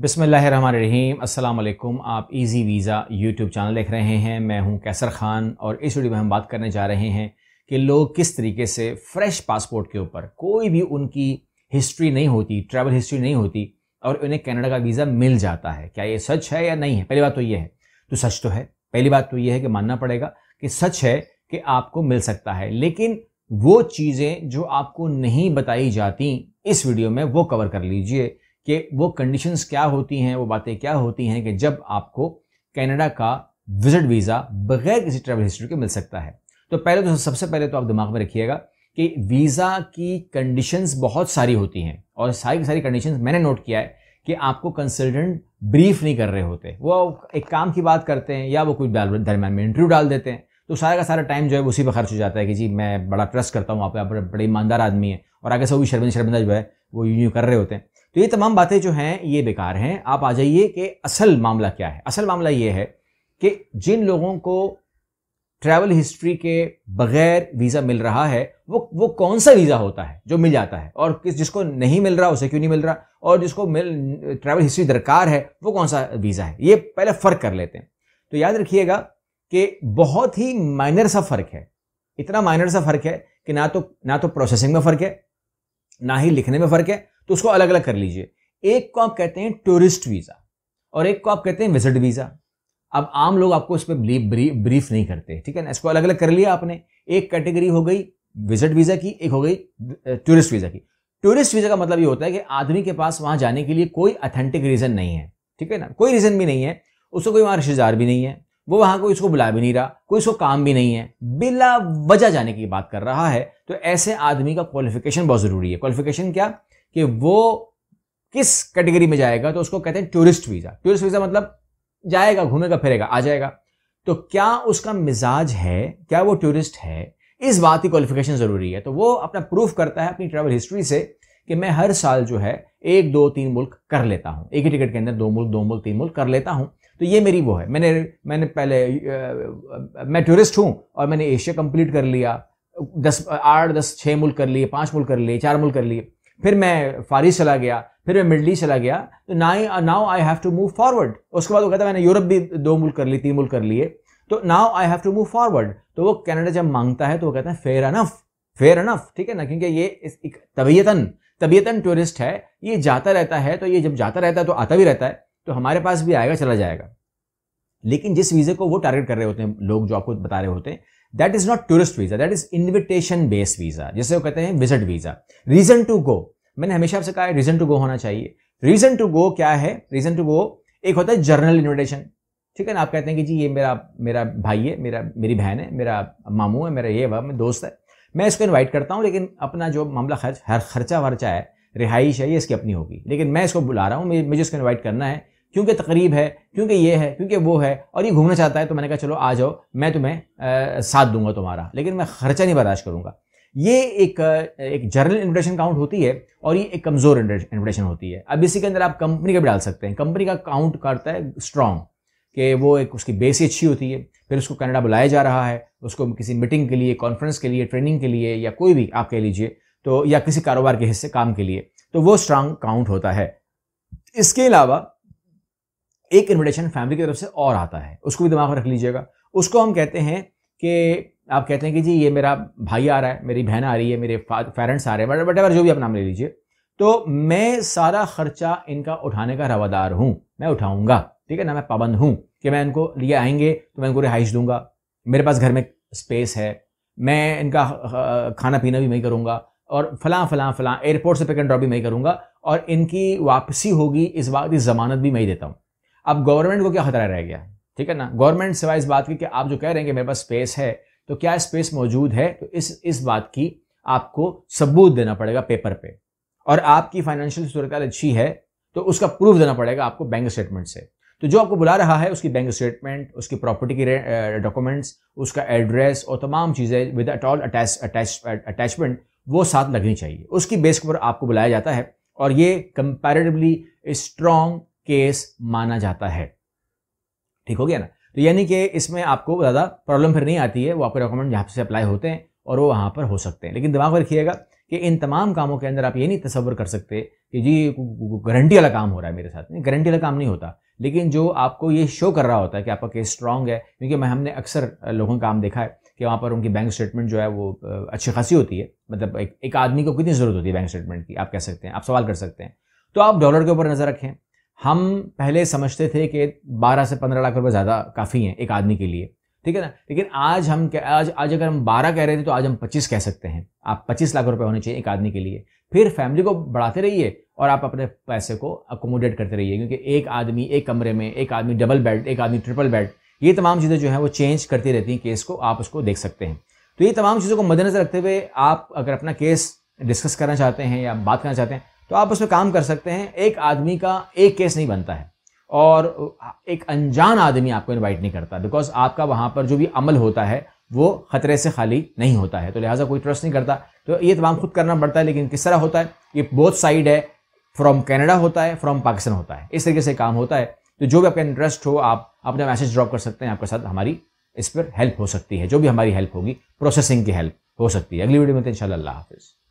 बिसमीम अल्लाम आप इजी वीज़ा यूट्यूब चैनल देख रहे हैं मैं हूं कैसर ख़ान और इस वीडियो में हम बात करने जा रहे हैं कि लोग किस तरीके से फ़्रेश पासपोर्ट के ऊपर कोई भी उनकी हिस्ट्री नहीं होती ट्रैवल हिस्ट्री नहीं होती और उन्हें कनाडा का वीज़ा मिल जाता है क्या ये सच है या नहीं है पहली बात तो ये है तो सच तो है पहली बात तो ये है कि मानना पड़ेगा कि सच है कि आपको मिल सकता है लेकिन वो चीज़ें जो आपको नहीं बताई जाती इस वीडियो में वो कवर कर लीजिए कि वो कंडीशंस क्या होती हैं वो बातें क्या होती हैं कि जब आपको कनाडा का विजिट वीज़ा बगैर किसी ट्रैवल हिस्ट्री के मिल सकता है तो पहले तो सबसे पहले तो आप दिमाग में रखिएगा कि वीज़ा की कंडीशंस बहुत सारी होती हैं और सारी की सारी कंडीशंस मैंने नोट किया है कि आपको कंसल्टेंट ब्रीफ नहीं कर रहे होते वो एक काम की बात करते हैं या वो कोई दरम्यान में इंटरव्यू डाल देते हैं तो सारा का सारा टाइम जो है उसी पर खर्च हो जाता है कि जी मैं बड़ा ट्रस्ट करता हूँ आप बड़े ईमानदार आदमी है और आगे से वो भी शर्मिंदा शर्मिंदा जो है वो यूं कर रहे होते हैं तो ये तमाम बातें जो हैं ये बेकार हैं आप आ जाइए कि असल मामला क्या है असल मामला ये है कि जिन लोगों को ट्रैवल हिस्ट्री के बगैर वीज़ा मिल रहा है वो वो कौन सा वीज़ा होता है जो मिल जाता है और किस जिसको नहीं मिल रहा उसे क्यों नहीं मिल रहा और जिसको मिल ट्रैवल हिस्ट्री दरकार है वो कौन सा वीज़ा है ये पहले फ़र्क कर लेते हैं तो याद रखिएगा कि बहुत ही माइनर सा फ़र्क है इतना माइनर सा फ़र्क है कि ना तो ना तो प्रोसेसिंग में फ़र्क है ना ही लिखने में फ़र्क है तो उसको अलग अलग कर लीजिए एक को आप कहते हैं टूरिस्ट वीज़ा और एक को आप कहते हैं विजिट वीज़ा अब आम लोग आपको इस पर ब्रीफ, ब्रीफ नहीं करते ठीक है ना इसको अलग अलग कर लिया आपने एक कैटेगरी हो गई विजिट वीज़ा की एक हो गई टूरिस्ट वीज़ा की टूरिस्ट वीज़ा का मतलब ये होता है कि आदमी के पास वहाँ जाने के लिए कोई अथेंटिक रीज़न नहीं है ठीक है ना कोई रीज़न भी नहीं है उसको कोई वहाँ रिश्तेदार भी नहीं है वो वहाँ कोई उसको बुला भी नहीं रहा कोई उसको काम भी नहीं है बिला वजह जाने की बात कर रहा है तो ऐसे आदमी का क्वालिफिकेशन बहुत ज़रूरी है क्वालिफिकेशन क्या कि वो किस कैटेगरी में जाएगा तो उसको कहते हैं टूरिस्ट वीज़ा टूरिस्ट वीज़ा मतलब जाएगा घूमेगा फिरेगा आ जाएगा तो क्या उसका मिजाज है क्या वो टूरिस्ट है इस बात की क्वालिफिकेशन ज़रूरी है तो वो अपना प्रूफ करता है अपनी ट्रैवल हिस्ट्री से कि मैं हर साल जो है एक दो तीन मुल्क कर लेता हूँ एक ही टिकट के अंदर दो मुल्क दो मुल्क तीन मुल्क कर लेता हूँ तो ये मेरी वो है मैंने मैंने पहले मैं टूरिस्ट हूँ और मैंने एशिया कंप्लीट कर लिया दस आठ दस छः मुल्क कर लिए पाँच मुल्क कर लिए चार मुल्क कर लिए फिर मैं फारिस चला गया फिर मैं मिडल चला गया तो ना now I have to move forward उसके बाद वो कहता मैंने यूरोप भी दो मुल्क कर ली तीन मुल्क कर लिए तो now I have to move forward तो वो कैनेडा जब मांगता है तो वो कहता है फेयर अनफ फेयर अनफ ठीक है ना क्योंकि ये एक तबीयतन तबीयतन टूरिस्ट है ये जाता रहता है तो ये जब जाता रहता है तो आता भी रहता है तो हमारे पास भी आएगा चला जाएगा लेकिन जिस वीज़े को वो टारगेट कर रहे होते हैं लोग जो आपको बता रहे होते हैं that is not tourist visa that is invitation based visa जैसे वो कहते हैं visit visa reason to go मैंने हमेशा आपसे कहा है रीजन टू गो होना चाहिए रीजन टू गो क्या है रीजन टू गो एक होता है जर्नल इन्विटेशन ठीक है ना आप कहते हैं कि जी ये मेरा मेरा भाई है मेरा मेरी बहन है मेरा मामू है मेरा ये वह मेरा दोस्त है मैं इसको इनवाइट करता हूँ लेकिन अपना जो मामला खर्च हर खर्चा वर्चा है रिहाइश है ये इसकी अपनी होगी लेकिन मैं इसको बुला रहा हूँ मुझे इसको इन्वाइट करना है क्योंकि तकरीब है क्योंकि ये है क्योंकि वो है और ये घूमना चाहता है तो मैंने कहा चलो आ जाओ मैं तुम्हें आ, साथ दूंगा तुम्हारा लेकिन मैं खर्चा नहीं बर्दाश्त करूंगा ये एक एक जर्नल इन्विटेशन काउंट होती है और ये एक कमज़ोर इन्विटेशन होती है अब इसी के अंदर आप कंपनी का भी डाल सकते हैं कंपनी का काउंट करता है स्ट्रॉन्ग कि वो एक उसकी बेस ही अच्छी होती है फिर उसको कनाडा बुलाया जा रहा है उसको किसी मीटिंग के लिए कॉन्फ्रेंस के लिए ट्रेनिंग के लिए या कोई भी आप कह लीजिए तो या किसी कारोबार के हिस्से काम के लिए तो वो स्ट्रांग काउंट होता है इसके अलावा एक इन्विटेशन फैमिली की तरफ से और आता है उसको भी दिमाग में रख लीजिएगा उसको हम कहते हैं कि आप कहते हैं कि जी ये मेरा भाई आ रहा है मेरी बहन आ रही है मेरे पेरेंट्स आ रहे हैं बट जो भी आप नाम ले लीजिए तो मैं सारा खर्चा इनका उठाने का रवादार हूँ मैं उठाऊंगा ठीक है ना मैं पाबंद हूँ कि मैं इनको लिए आएंगे तो मैं इनको रिहाइश दूंगा मेरे पास घर में स्पेस है मैं इनका खाना पीना भी मैं करूँगा और फलां फलां फलां एयरपोर्ट से पिक एंड ड्रॉप भी मैं करूँगा और इनकी वापसी होगी इस बात की ज़मानत भी मैं ही देता हूँ अब गवर्नमेंट को क्या खतरा रह गया ठीक है ना गवर्नमेंट सिवाय इस बात की कि आप जो कह रहे हैं कि मेरे पास स्पेस है तो क्या स्पेस मौजूद है तो इस इस बात की आपको सबूत देना पड़ेगा पेपर पे और आपकी फाइनेंशियल सूरत अच्छी है तो उसका प्रूफ देना पड़ेगा आपको बैंक स्टेटमेंट से तो जो आपको बुला रहा है उसकी बैंक स्टेटमेंट उसकी प्रॉपर्टी की डॉक्यूमेंट्स उसका एड्रेस और तमाम चीज़ें विद एट ऑल अटैचमेंट वो साथ लगनी चाहिए उसकी बेस पर आपको बुलाया जाता है और ये कंपेरेटिवली स्ट्रॉन्ग केस माना जाता है ठीक हो गया ना तो यानी कि इसमें आपको ज़्यादा प्रॉब्लम फिर नहीं आती है वो आपके डॉक्यूमेंट जहाँ से अप्लाई होते हैं और वो वहाँ पर हो सकते हैं लेकिन दिमाग में रखिएगा कि इन तमाम कामों के अंदर आप ये नहीं तस्वर कर सकते कि जी गारंटी वाला काम हो रहा है मेरे साथ नहीं गारंटी वाला काम नहीं होता लेकिन जो आपको ये शो कर रहा होता है कि आपका केस स्ट्रांग है क्योंकि मैं हमने अक्सर लोगों का काम देखा है कि वहाँ पर उनकी बैंक स्टेटमेंट जो है वो अच्छी खासी होती है मतलब एक, एक आदमी को कितनी ज़रूरत होती है बैंक स्टेटमेंट की आप कह सकते हैं आप सवाल कर सकते हैं तो आप डॉलर के ऊपर नज़र रखें हम पहले समझते थे कि 12 से 15 लाख रुपए ज़्यादा काफ़ी हैं एक आदमी के लिए ठीक है ना लेकिन आज हम आज आज अगर हम 12 कह रहे थे तो आज हम 25 कह सकते हैं आप 25 लाख रुपए होने चाहिए एक आदमी के लिए फिर फैमिली को बढ़ाते रहिए और आप अपने पैसे को अकोमोडेट करते रहिए क्योंकि एक आदमी एक कमरे में एक आदमी डबल बेड एक आदमी ट्रिपल बेड ये तमाम चीज़ें जो हैं वो चेंज करती रहती हैं केस को आप उसको देख सकते हैं तो ये तमाम चीज़ों को मद्देनजर रखते हुए आप अगर अपना केस डिस्कस करना चाहते हैं या बात करना चाहते हैं तो आप उसमें काम कर सकते हैं एक आदमी का एक केस नहीं बनता है और एक अनजान आदमी आपको इनवाइट नहीं करता बिकॉज आपका वहाँ पर जो भी अमल होता है वो ख़तरे से खाली नहीं होता है तो लिहाजा कोई ट्रस्ट नहीं करता तो ये तमाम खुद करना पड़ता है लेकिन किस तरह होता है ये बोथ साइड है फ्रॉम कैनेडा होता है फ्रॉम पाकिस्तान होता है इस तरीके से काम होता है तो जो भी आपका इंटरेस्ट हो आप अपना मैसेज ड्रॉप कर सकते हैं आपके साथ हमारी इस पर हेल्प हो सकती है जो भी हमारी हेल्प होगी प्रोसेसिंग की हेल्प हो सकती है अगली वीडियो में तो इन हाफिज़